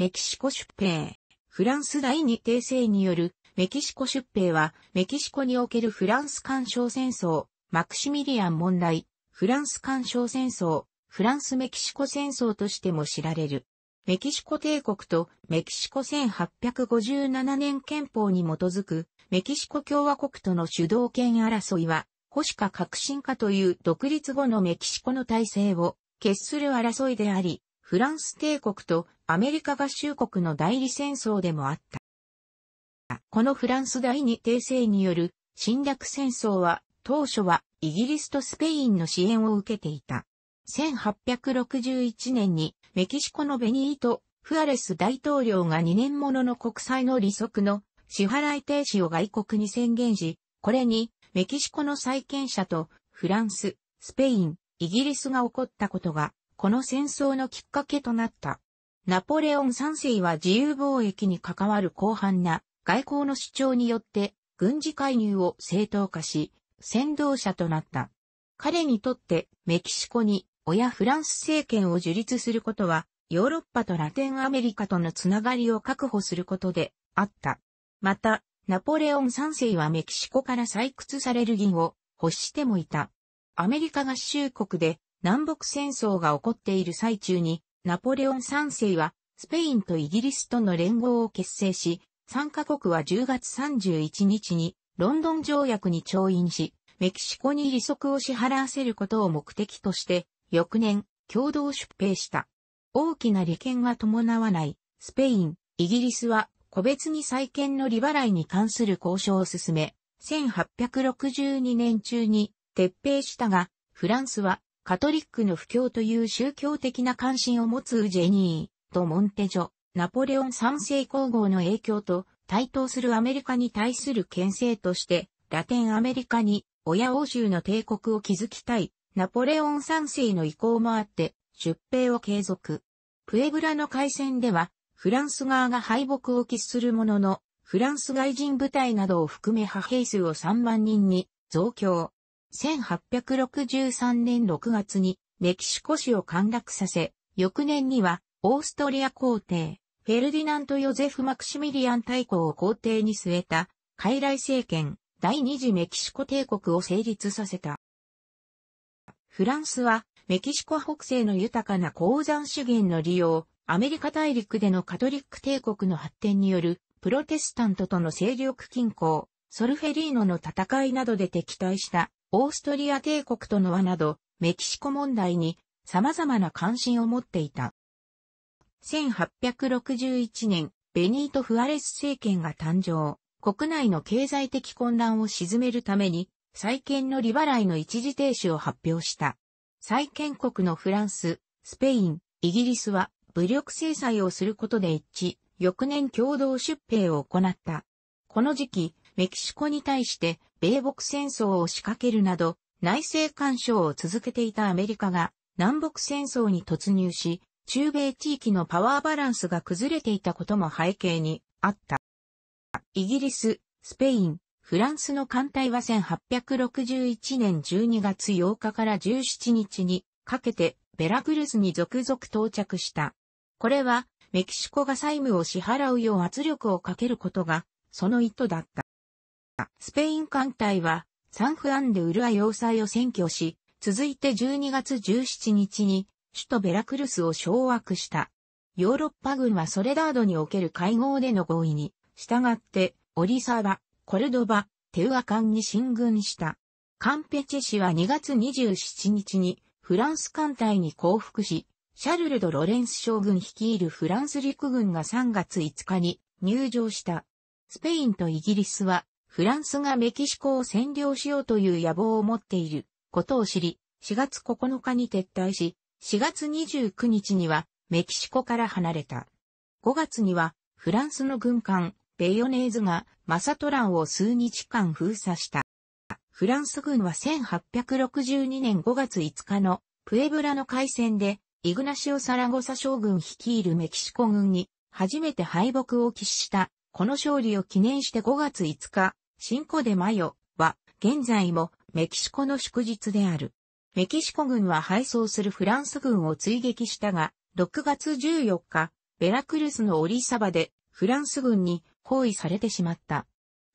メキシコ出兵。フランス第二帝政によるメキシコ出兵は、メキシコにおけるフランス干渉戦争、マクシミリアン問題、フランス干渉戦争、フランス・メキシコ戦争としても知られる。メキシコ帝国とメキシコ1857年憲法に基づくメキシコ共和国との主導権争いは、保守か革新かという独立後のメキシコの体制を決する争いであり、フランス帝国とアメリカ合衆国の代理戦争でもあった。このフランス第二帝政による侵略戦争は当初はイギリスとスペインの支援を受けていた。1861年にメキシコのベニート・フアレス大統領が2年ものの国債の利息の支払い停止を外国に宣言し、これにメキシコの債権者とフランス、スペイン、イギリスが起こったことがこの戦争のきっかけとなった。ナポレオン3世は自由貿易に関わる広範な外交の主張によって軍事介入を正当化し、先導者となった。彼にとってメキシコに親フランス政権を樹立することはヨーロッパとラテンアメリカとのつながりを確保することであった。また、ナポレオン3世はメキシコから採掘される銀を欲してもいた。アメリカ合衆国で南北戦争が起こっている最中にナポレオン3世は、スペインとイギリスとの連合を結成し、参加国は10月31日に、ロンドン条約に調印し、メキシコに利息を支払わせることを目的として、翌年、共同出兵した。大きな利権は伴わない、スペイン、イギリスは、個別に債権の利払いに関する交渉を進め、1862年中に撤兵したが、フランスはカトリックの不況という宗教的な関心を持つジェニーとモンテジョ、ナポレオン三世皇后の影響と対等するアメリカに対する牽制として、ラテンアメリカに親欧州の帝国を築きたい、ナポレオン三世の意向もあって、出兵を継続。プエブラの海戦では、フランス側が敗北を喫するものの、フランス外人部隊などを含め派兵数を3万人に増強。1863年6月にメキシコ市を陥落させ、翌年にはオーストリア皇帝、フェルディナント・ヨゼフ・マクシミリアン大公を皇帝に据えた、傀儡政権、第二次メキシコ帝国を成立させた。フランスは、メキシコ北西の豊かな鉱山資源の利用、アメリカ大陸でのカトリック帝国の発展による、プロテスタントとの勢力均衡、ソルフェリーノの戦いなどで敵対したオーストリア帝国との和など、メキシコ問題に様々な関心を持っていた。1861年、ベニート・フアレス政権が誕生、国内の経済的混乱を鎮めるために、再建の利払いの一時停止を発表した。再建国のフランス、スペイン、イギリスは武力制裁をすることで一致、翌年共同出兵を行った。この時期、メキシコに対して米国戦争を仕掛けるなど内政干渉を続けていたアメリカが南北戦争に突入し、中米地域のパワーバランスが崩れていたことも背景にあった。イギリス、スペイン、フランスの艦隊は1861年12月8日から17日にかけてベラクルスに続々到着した。これはメキシコが債務を支払うよう圧力をかけることがその意図だった。スペイン艦隊はサンフアンデウルア要塞を占拠し、続いて12月17日に首都ベラクルスを掌握した。ヨーロッパ軍はソレダードにおける会合での合意に、従ってオリサバ、コルドバ、テウア艦に進軍した。カンペチェ氏は2月27日にフランス艦隊に降伏し、シャルルド・ロレンス将軍率いるフランス陸軍が3月5日に入場した。スペインとイギリスはフランスがメキシコを占領しようという野望を持っていることを知り、4月9日に撤退し、4月29日にはメキシコから離れた。5月にはフランスの軍艦ベヨネーズがマサトランを数日間封鎖した。フランス軍は1862年5月5日のプエブラの海戦でイグナシオ・サラゴサ将軍率いるメキシコ軍に初めて敗北を喫した。この勝利を記念して5月5日、シンコデマヨは現在もメキシコの祝日である。メキシコ軍は敗走するフランス軍を追撃したが、6月14日、ベラクルスのオリサバでフランス軍に包囲されてしまった。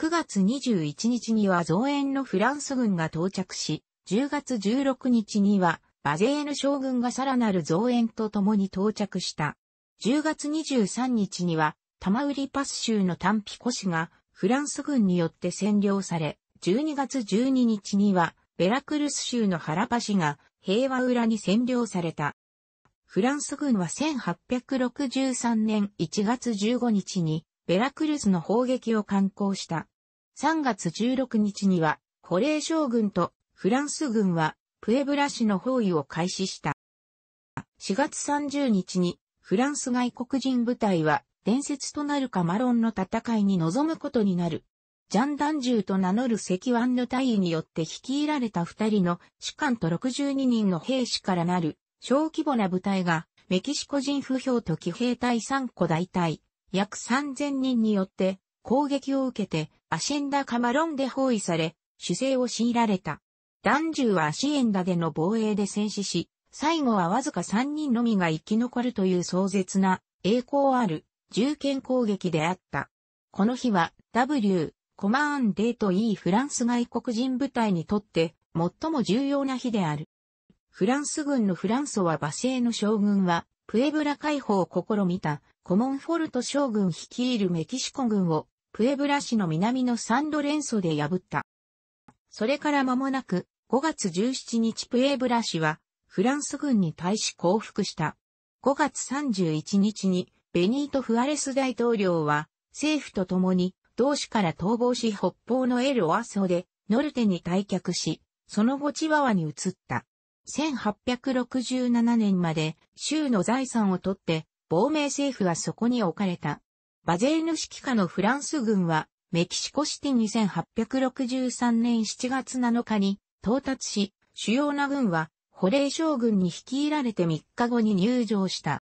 9月21日には増援のフランス軍が到着し、10月16日にはバゼーヌ将軍がさらなる増援と共に到着した。10月23日にはタマウリパス州のタンピコ市がフランス軍によって占領され、12月12日には、ベラクルス州のハラパ市が平和裏に占領された。フランス軍は1863年1月15日にベラクルスの砲撃を敢行した。3月16日にはコレー将軍とフランス軍はプエブラ市の包囲を開始した。4月30日にフランス外国人部隊は伝説となるカマロンの戦いに臨むことになる。ジャンダンジューと名乗る石腕の隊員によって率いられた二人の士官と62人の兵士からなる小規模な部隊がメキシコ人不評と騎兵隊三個大隊約3000人によって攻撃を受けてアシェンダカマロンで包囲され主勢を強いられた。ダンジューはアシエンダでの防衛で戦死し、最後はわずか3人のみが生き残るという壮絶な栄光ある銃剣攻撃であった。この日は W、コマーンデート E フランス外国人部隊にとって最も重要な日である。フランス軍のフランソワ・バセーの将軍は、プエブラ解放を試みた、コモンフォルト将軍率いるメキシコ軍を、プエブラ市の南のサンドレンソで破った。それから間もなく、5月17日プエブラ市は、フランス軍に対し降伏した。5月31日に、ベニート・フアレス大統領は、政府と共に、同志から逃亡し北方のエル・オアソで、ノルテに退却し、その後チワワに移った。1867年まで州の財産を取って亡命政府はそこに置かれた。バゼーヌ指揮下のフランス軍はメキシコシティ2863年7月7日に到達し、主要な軍は保冷将軍に率いられて3日後に入場した。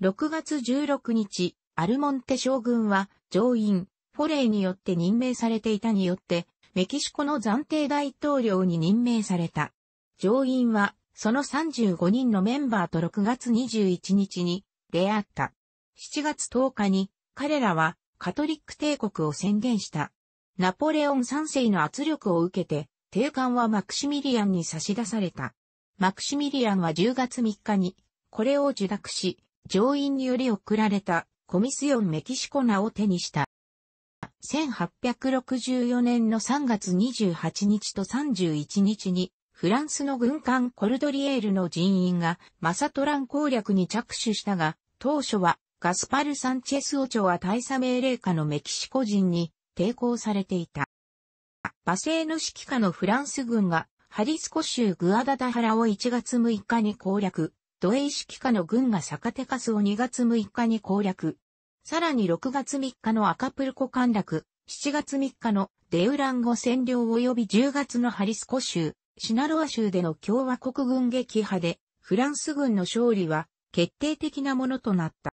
6月16日、アルモンテ将軍は上院、フォレイによって任命されていたによって、メキシコの暫定大統領に任命された。上院は、その35人のメンバーと6月21日に出会った。7月10日に彼らはカトリック帝国を宣言した。ナポレオン3世の圧力を受けて、帝官はマクシミリアンに差し出された。マクシミリアンは10月3日にこれを受諾し、上院により送られたコミスヨンメキシコナを手にした。1864年の3月28日と31日に、フランスの軍艦コルドリエールの人員がマサトラン攻略に着手したが、当初はガスパル・サンチェスオチョは大佐命令下のメキシコ人に抵抗されていた。馬ーの指揮下のフランス軍がハリスコ州グアダダハラを1月6日に攻略、土衛式下の軍がカ手カスを2月6日に攻略。さらに6月3日のアカプルコ陥落、7月3日のデウランゴ占領及び10月のハリスコ州、シナロア州での共和国軍撃破で、フランス軍の勝利は決定的なものとなった。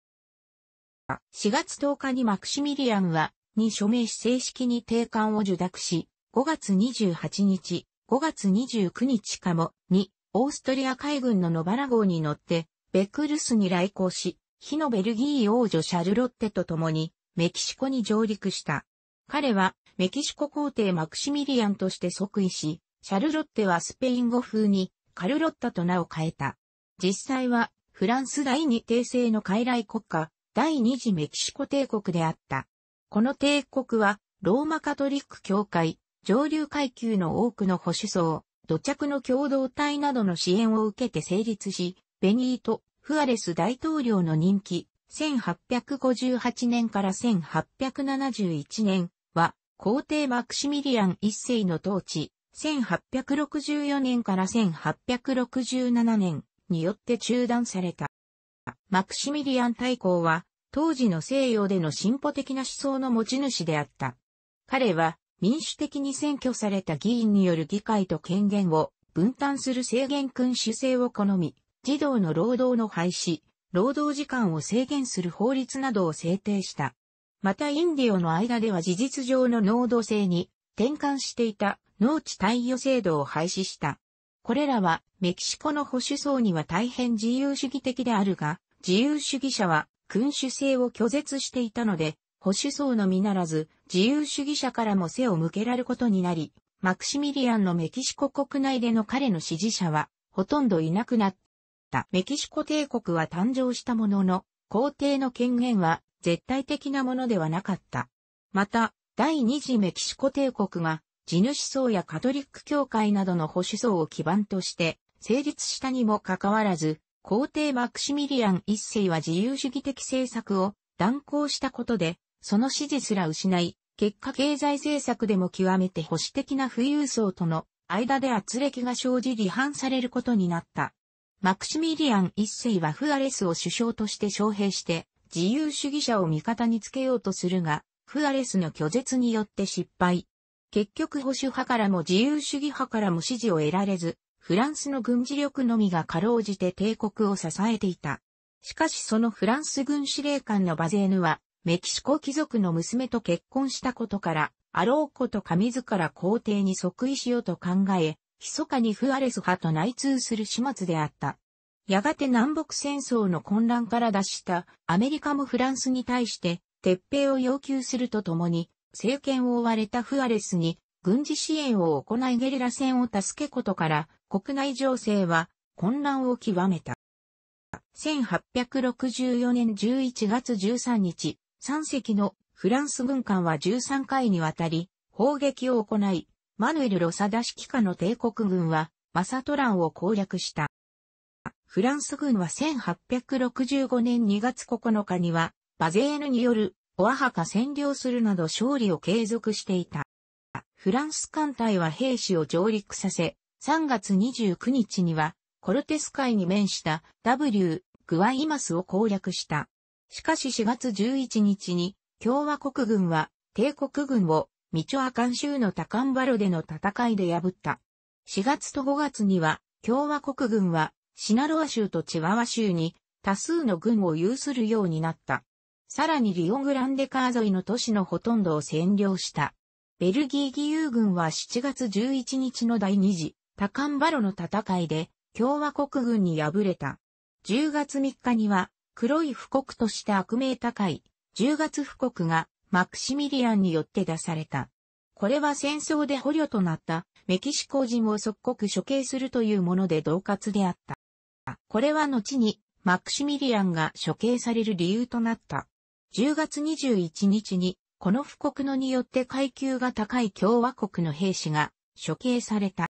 4月10日にマクシミリアンは、に署名し正式に定款を受諾し、5月28日、5月29日かも、に、オーストリア海軍のノバラ号に乗って、ベクルスに来航し、火のベルギー王女シャルロッテと共に、メキシコに上陸した。彼は、メキシコ皇帝マクシミリアンとして即位し、シャルロッテはスペイン語風に、カルロッタと名を変えた。実際は、フランス第二帝政の傀儡国家、第二次メキシコ帝国であった。この帝国は、ローマカトリック教会、上流階級の多くの保守層、土着の共同体などの支援を受けて成立し、ベニート・フアレス大統領の任期、1858年から1871年は、皇帝マクシミリアン一世の統治、1864年から1867年によって中断された。マクシミリアン大公は、当時の西洋での進歩的な思想の持ち主であった。彼は、民主的に選挙された議員による議会と権限を分担する制限君主制を好み、児童の労働の廃止、労働時間を制限する法律などを制定した。またインディオの間では事実上の農土制に転換していた農地貸与制度を廃止した。これらはメキシコの保守層には大変自由主義的であるが、自由主義者は君主制を拒絶していたので、保守層のみならず、自由主義者からも背を向けられることになり、マクシミリアンのメキシコ国内での彼の支持者は、ほとんどいなくなった。メキシコ帝国は誕生したものの、皇帝の権限は絶対的なものではなかった。また、第二次メキシコ帝国が、地主層やカトリック教会などの保守層を基盤として成立したにもかかわらず、皇帝マクシミリアン一世は自由主義的政策を断行したことで、その支持すら失い、結果経済政策でも極めて保守的な富裕層との間で圧力が生じ離反されることになった。マクシミリアン一世はフアレスを首相として招聘して、自由主義者を味方につけようとするが、フアレスの拒絶によって失敗。結局保守派からも自由主義派からも支持を得られず、フランスの軍事力のみがかろうじて帝国を支えていた。しかしそのフランス軍司令官のバゼーヌは、メキシコ貴族の娘と結婚したことから、アローコとか自ら皇帝に即位しようと考え、密かにフアレス派と内通する始末であった。やがて南北戦争の混乱から脱したアメリカもフランスに対して撤兵を要求するとともに、政権を追われたフアレスに軍事支援を行いゲリラ戦を助けことから国内情勢は混乱を極めた。1864年11月13日、3隻のフランス軍艦は13回にわたり砲撃を行い、マヌエル・ロサダ指揮下の帝国軍はマサトランを攻略した。フランス軍は1865年2月9日にはバゼーヌによるオアハカ占領するなど勝利を継続していた。フランス艦隊は兵士を上陸させ、3月29日にはコルテス海に面した W グワイマスを攻略した。しかし4月11日に共和国軍は帝国軍をミチョアカン州のタカンバロでの戦いで破った。4月と5月には共和国軍はシナロア州とチワワ州に多数の軍を有するようになった。さらにリオグランデカー沿いの都市のほとんどを占領した。ベルギー義勇軍は7月11日の第2次タカンバロの戦いで共和国軍に敗れた。10月3日には黒い布告として悪名高い、10月布告がマクシミリアンによって出された。これは戦争で捕虜となったメキシコ人を即刻処刑するというもので同活であった。これは後にマクシミリアンが処刑される理由となった。10月21日にこの布告のによって階級が高い共和国の兵士が処刑された。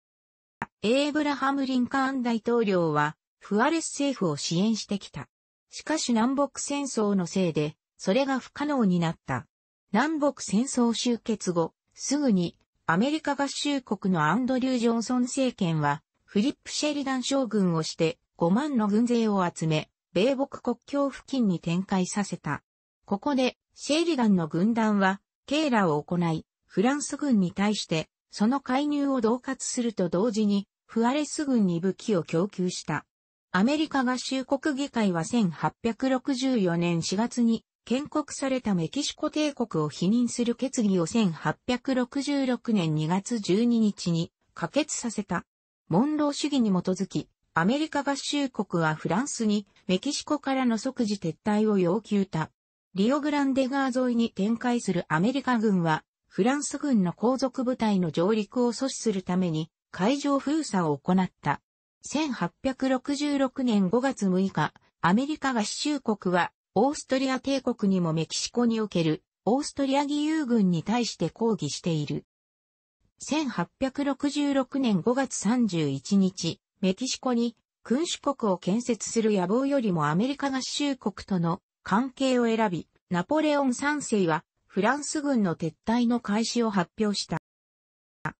エイブラハム・リンカーン大統領はフアレス政府を支援してきた。しかし南北戦争のせいで、それが不可能になった。南北戦争終結後、すぐにアメリカ合衆国のアンドリュー・ジョンソン政権は、フリップ・シェリダン将軍をして5万の軍勢を集め、米北国境付近に展開させた。ここで、シェリダンの軍団は、ケーラを行い、フランス軍に対して、その介入を同括すると同時に、フアレス軍に武器を供給した。アメリカ合衆国議会は1864年4月に建国されたメキシコ帝国を否認する決議を1866年2月12日に可決させた。モンロー主義に基づき、アメリカ合衆国はフランスにメキシコからの即時撤退を要求た。リオグランデ川沿いに展開するアメリカ軍は、フランス軍の後続部隊の上陸を阻止するために海上封鎖を行った。1866年5月6日、アメリカ合衆国は、オーストリア帝国にもメキシコにおける、オーストリア義勇軍に対して抗議している。1866年5月31日、メキシコに君主国を建設する野望よりもアメリカ合衆国との関係を選び、ナポレオン3世はフランス軍の撤退の開始を発表した。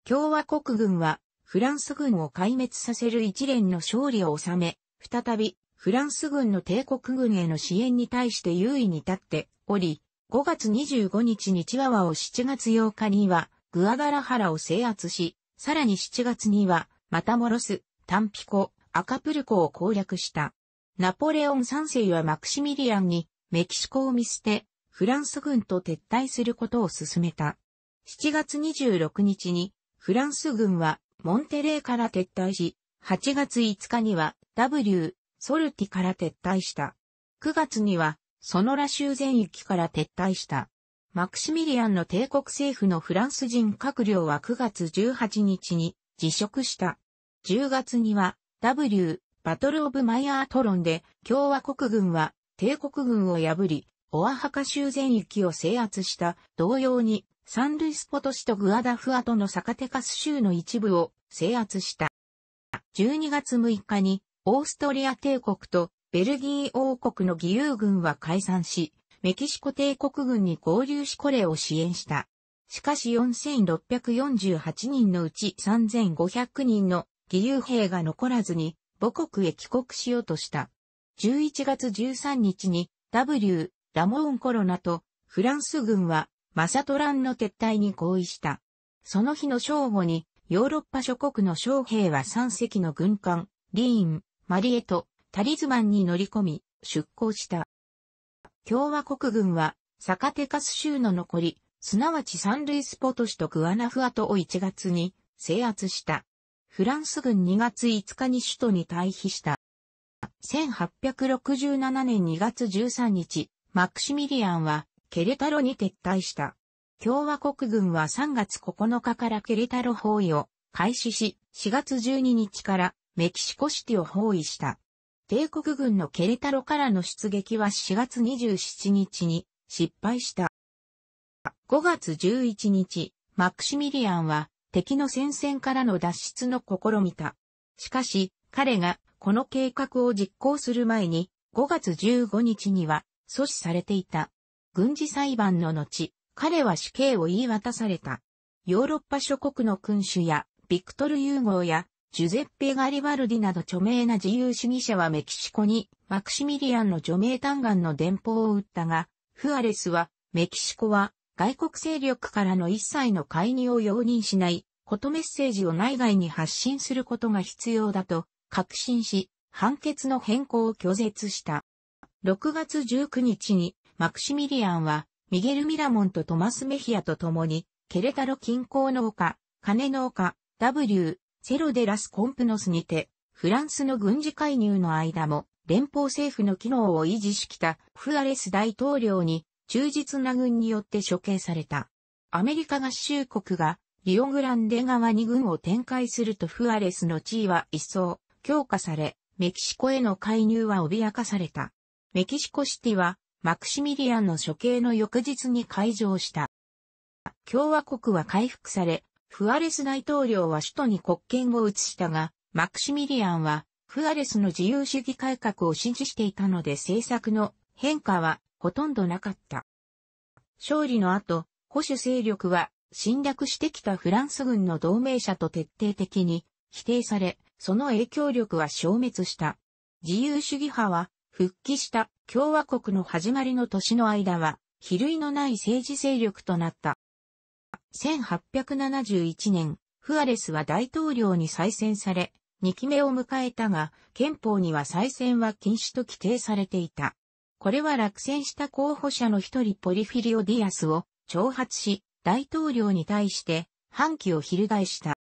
共和国軍はフランス軍を壊滅させる一連の勝利を収め、再び、フランス軍の帝国軍への支援に対して優位に立っており、5月25日にチワワを7月8日には、グアガラハラを制圧し、さらに7月には、またモロス、タンピコ、アカプルコを攻略した。ナポレオン3世はマクシミリアンに、メキシコを見捨て、フランス軍と撤退することを進めた。7月26日に、フランス軍はモンテレーから撤退し、8月5日には W、ソルティから撤退した。9月には、ソノラ州全域から撤退した。マクシミリアンの帝国政府のフランス人閣僚は9月18日に辞職した。10月には W、バトルオブマイアートロンで共和国軍は帝国軍を破り、オアハカ州全域を制圧した。同様にサンルイスポトシとグアダフアトのサカテカス州の一部を制圧した。12月6日にオーストリア帝国とベルギー王国の義勇軍は解散し、メキシコ帝国軍に合流しこれを支援した。しかし4648人のうち3500人の義勇兵が残らずに母国へ帰国しようとした。11月13日に W、ラモーンコロナとフランス軍はマサトランの撤退に合意した。その日の正午に、ヨーロッパ諸国の将兵は三隻の軍艦、リーン、マリエとタリズマンに乗り込み、出港した。共和国軍は、サカテカス州の残り、すなわち三類スポト市とグアナフアトを1月に制圧した。フランス軍2月5日に首都に退避した。1867年2月13日、マクシミリアンはケレタロに撤退した。共和国軍は3月9日からケレタロ包囲を開始し、4月12日からメキシコシティを包囲した。帝国軍のケレタロからの出撃は4月27日に失敗した。5月11日、マクシミリアンは敵の戦線からの脱出の試みた。しかし、彼がこの計画を実行する前に5月15日には阻止されていた。軍事裁判の後、彼は死刑を言い渡された。ヨーロッパ諸国の君主や、ビクトル・ユーゴーや、ジュゼッペ・ガリバルディなど著名な自由主義者はメキシコに、マクシミリアンの除名嘆願の電報を打ったが、フアレスは、メキシコは、外国勢力からの一切の介入を容認しない、ことメッセージを内外に発信することが必要だと、確信し、判決の変更を拒絶した。6月19日にマクシミリアンは、ミゲル・ミラモンとトマス・メヒアと共に、ケレタロ近郊の丘、金の丘、W、セロデラス・コンプノスにて、フランスの軍事介入の間も、連邦政府の機能を維持しきたフアレス大統領に忠実な軍によって処刑された。アメリカ合衆国がリオグランデ側に軍を展開するとフアレスの地位は一層強化され、メキシコへの介入は脅かされた。メキシコシティはマクシミリアンの処刑の翌日に開場した。共和国は回復され、フアレス大統領は首都に国権を移したが、マクシミリアンは、フアレスの自由主義改革を支持していたので政策の変化はほとんどなかった。勝利の後、保守勢力は侵略してきたフランス軍の同盟者と徹底的に否定され、その影響力は消滅した。自由主義派は復帰した共和国の始まりの年の間は、比類のない政治勢力となった。1871年、フアレスは大統領に再選され、2期目を迎えたが、憲法には再選は禁止と規定されていた。これは落選した候補者の一人ポリフィリオ・ディアスを挑発し、大統領に対して反旗を翻した。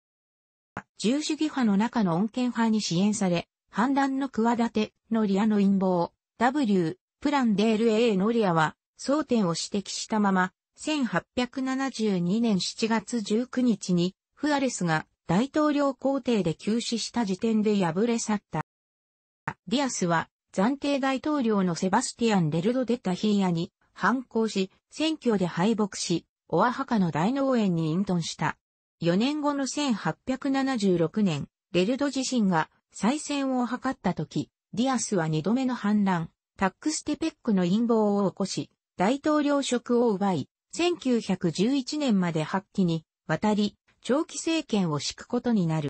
重主義派の中の穏健派に支援され、反乱の企て、ノリアの陰謀、W、プランデール A ノリアは、争点を指摘したまま、1872年7月19日に、フアレスが大統領皇帝で急死した時点で敗れ去った。ディアスは、暫定大統領のセバスティアン・デルド・デ・タヒーヤに反抗し、選挙で敗北し、オアハカの大農園に隠遁した。4年後の1876年、デルド自身が再選を図った時、ディアスは二度目の反乱、タックステペックの陰謀を起こし、大統領職を奪い、1911年まで発揮に渡り、長期政権を敷くことになる。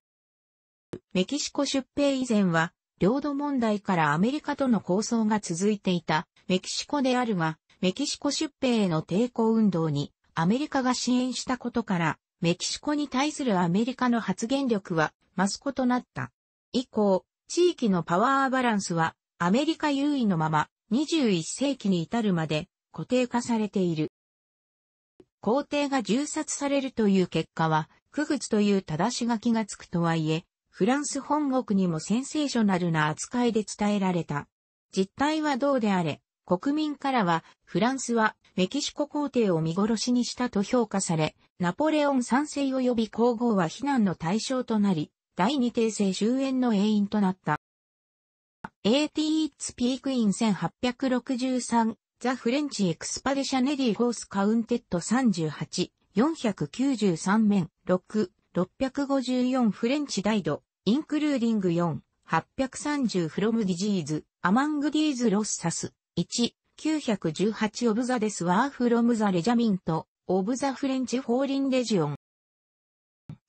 メキシコ出兵以前は、領土問題からアメリカとの抗争が続いていたメキシコであるが、メキシコ出兵への抵抗運動にアメリカが支援したことから、メキシコに対するアメリカの発言力は増すことなった。以降、地域のパワーバランスはアメリカ優位のまま21世紀に至るまで固定化されている。皇帝が銃殺されるという結果は、区仏という正し書きがつくとはいえ、フランス本国にもセンセーショナルな扱いで伝えられた。実態はどうであれ、国民からは、フランスはメキシコ皇帝を見殺しにしたと評価され、ナポレオン賛成及び皇后は非難の対象となり、第二帝政終焉の永遠となった。AT It's Peak in 1863 The French Expeditionary Force Counted 38 493面6 654フレンチイド、インクルーディング4、830フロムディジーズ、アマングディーズロッサス、1、918オブザデスワーフロムザレジャミント、オブザフレンチフォーリンレジオン。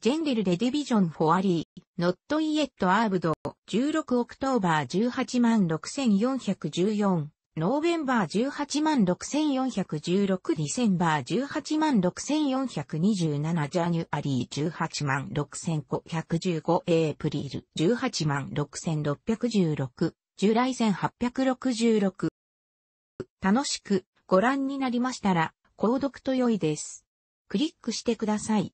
ジェンデルレディビジョンフォアリー、not yet a r ーブド、16オクトーバー18 6414、ノーベンバー18 6416、ディセンバー18 6427、ジャニュアリー18 6515、エイプリル18 6616、ジュライ1866。楽しくご覧になりましたら、購読と良いです。クリックしてください。